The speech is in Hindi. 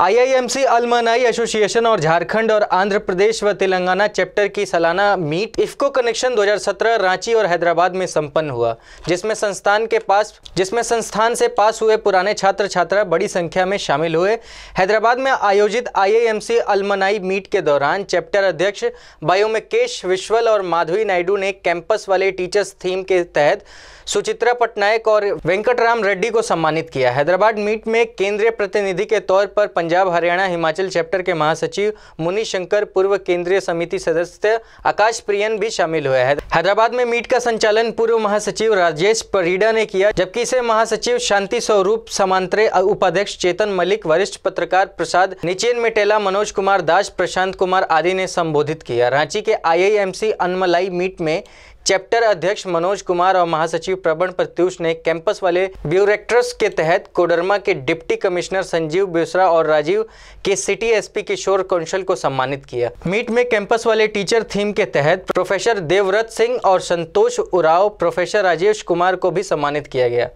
आईआईएमसी अलमनाई एसोसिएशन और झारखंड और आंध्र प्रदेश व तेलंगाना चैप्टर की सालाना मीट इफ्को कनेक्शन 2017 रांची और हैदराबाद में संपन्न हुआ जिसमें संस्थान के पास जिसमें संस्थान से पास हुए पुराने छात्र छात्रा बड़ी संख्या में शामिल हुए हैदराबाद में आयोजित आईआईएमसी अलमनाई मीट के दौरान चैप्टर अध्यक्ष बायोमकेश विश्वल और माधवी नायडू ने कैंपस वाले टीचर्स थीम के तहत सुचित्रा पटनायक और वेंकटराम रेड्डी को सम्मानित किया हैदराबाद मीट में केंद्रीय प्रतिनिधि के तौर पर पंजाब पंजाब हरियाणा हिमाचल चैप्टर के महासचिव मुनि शंकर पूर्व केंद्रीय समिति सदस्य आकाश प्रियन भी शामिल हुए हैं हैदराबाद में मीट का संचालन पूर्व महासचिव राजेश परीडा ने किया जबकि इसे महासचिव शांति स्वरूप समांतरे उपाध्यक्ष चेतन मलिक वरिष्ठ पत्रकार प्रसाद निचेन मेटेला मनोज कुमार दास प्रशांत कुमार आदि ने संबोधित किया रांची के आई अनमलाई मीट में चैप्टर अध्यक्ष मनोज कुमार और महासचिव प्रबण प्रत्यूष ने कैंपस वाले ब्यूरेक्टर्स के तहत कोडरमा के डिप्टी कमिश्नर संजीव बिश्रा और राजीव के सिटी एसपी किशोर कौशल को सम्मानित किया मीट में कैंपस वाले टीचर थीम के तहत प्रोफेसर देवव्रत सिंह और संतोष उराव प्रोफेसर राजेश कुमार को भी सम्मानित किया गया